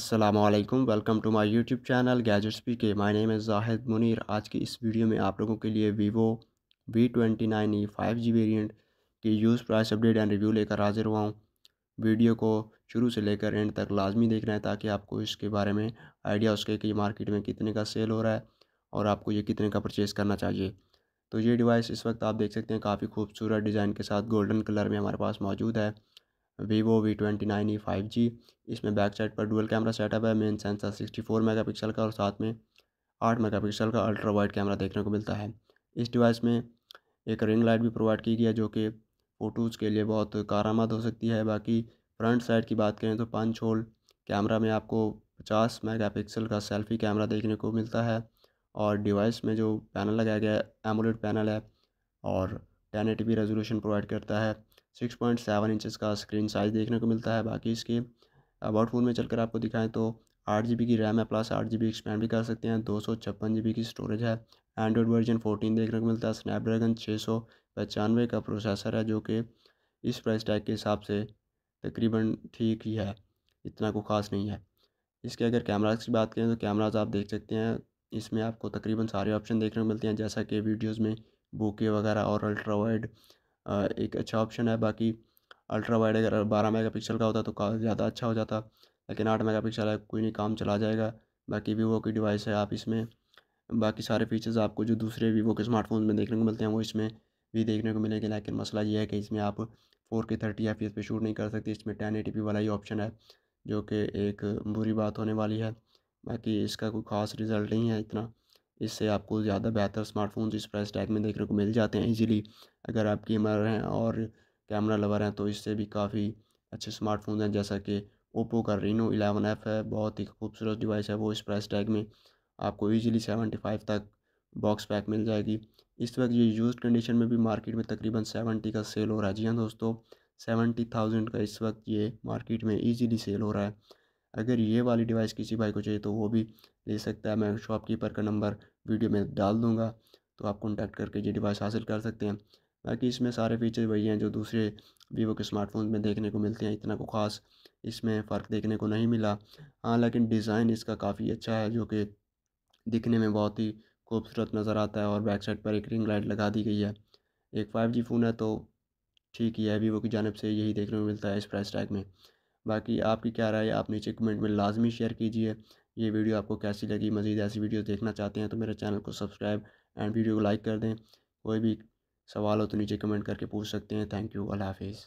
Aslam welcome to my YouTube channel gadgets P K my name है जाहिद मुनीर आज की इस वीडियो में आप लोगों के लिए Vivo V twenty nine E five G variant की use price update and review लेकर हाजिर हुआ हूँ वीडियो को शुरू से लेकर एंड तक लाजमी देखना है ताकि आपको इसके बारे में आइडिया उसके कि मार्केट में कितने का सेल हो रहा है और आपको ये कितने का परचेज़ करना चाहिए तो ये डिवाइस इस वक्त आप देख सकते हैं काफ़ी खूबसूरत डिज़ाइन के साथ गोल्डन कलर में हमारे पास मौजूद है Vivo V twenty nine E five G इसमें बैक साइड पर डुअल कैमरा सेटअप है main sensor sixty four megapixel का और साथ में आठ मेगा पिक्सल का अल्ट्रा वाइड कैमरा देखने को मिलता है इस डिवाइस में एक रिंग लाइट भी प्रोवाइड की गई है जो कि फ़ोटोज़ के लिए बहुत कारामद हो सकती है बाकी फ्रंट साइड की बात करें तो पंच होल कैमरा में आपको पचास मेगापिक्सल का सेल्फी कैमरा देखने को मिलता है और डिवाइस में जो पैनल लगाया गया है एमोलेट पैनल है और टेन रेजोल्यूशन प्रोवाइड करता है सिक्स पॉइंट सेवन इंचज़ का स्क्रीन साइज़ देखने को मिलता है बाकी इसके अबाउट फोन में चलकर आपको दिखाएं तो आठ जी बी की रैम है प्लस आठ जी बी एक्सपेंड भी कर सकते हैं दो सौ छप्पन जी बी की स्टोरेज है एंड्रॉयड वर्जन फोर्टीन देखने को मिलता है स्नैपड्रैगन छः सौ पचानवे का प्रोसेसर है जो कि इस प्राइस टैग के हिसाब से तकरीबन ठीक ही है इतना को ख़ास नहीं है इसके अगर कैमराज की बात करें तो कैमराज आप देख सकते हैं इसमें आपको तकरीबन सारे ऑप्शन देखने को मिलते हैं जैसा कि वीडियोज़ में बूके वगैरह और अल्ट्रावाइड एक अच्छा ऑप्शन है बाकी अल्ट्रा वाइड अगर बारह मेगा पिक्सल का होता तो ज़्यादा अच्छा हो जाता लेकिन आठ मेगा पिक्सल है कोई नहीं काम चला जाएगा बाकी वीवो की डिवाइस है आप इसमें बाकी सारे फीचर्स आपको जो दूसरे वीवो के स्मार्टफोन में देखने को मिलते हैं वो इसमें भी देखने को मिलेंगे लेकिन मसला ये है कि इसमें आप फोर के थर्टी एफ पे शूट नहीं कर सकते इसमें टेन ए वाला ही ऑप्शन है जो कि एक बुरी बात होने वाली है बाकी इसका कोई ख़ास रिज़ल्ट नहीं है इतना इससे आपको ज़्यादा बेहतर स्मार्टफ़ोन इस प्राइस टैग में देखने को मिल जाते हैं इजीली अगर आप गेमर हैं और कैमरा लवर हैं तो इससे भी काफ़ी अच्छे स्मार्टफोन हैं जैसा कि ओप्पो का रीनो इलेवन एफ है बहुत ही खूबसूरत डिवाइस है वो इस प्राइस टैग में आपको ईजिली सेवेंटी फाइव तक बॉक्स पैक मिल जाएगी इस वक्त ये यूज कंडीशन में भी मार्केट में तकरीबन सेवेंटी का सेल हो रहा है जी हाँ दोस्तों सेवेंटी थाउजेंड का इस वक्त ये मार्केट में ईजिली सेल हो रहा है अगर ये वाली डिवाइस किसी भाई को चाहिए तो वो भी ले सकता है मैं शॉपकीपर का नंबर वीडियो में डाल दूँगा तो आप कॉन्टैक्ट करके ये डिवाइस हासिल कर सकते हैं बाकी इसमें सारे फीचर वही हैं जो दूसरे वीवो के स्मार्टफोन में देखने को मिलते हैं इतना को ख़ास इसमें फ़र्क देखने को नहीं मिला हाँ लेकिन डिज़ाइन इसका काफ़ी अच्छा है जो कि दिखने में बहुत ही खूबसूरत नज़र आता है और बैक साइड पर एक रिंग लाइट लगा दी गई है एक फाइव जी फ़ोन है तो ठीक ही है वीवो की जानब से यही देखने को मिलता है इस प्राइस टैग में बाकी आपकी क्या राय आप नीचे कमेंट में लाजमी शेयर कीजिए ये वीडियो आपको कैसी लगी मज़ीद ऐसी वीडियो देखना चाहते हैं तो मेरे चैनल को सब्सक्राइब एंड वीडियो को लाइक कर दें कोई भी सवाल हो तो नीचे कमेंट करके पूछ सकते हैं थैंक यू अल्लाह हाफिज़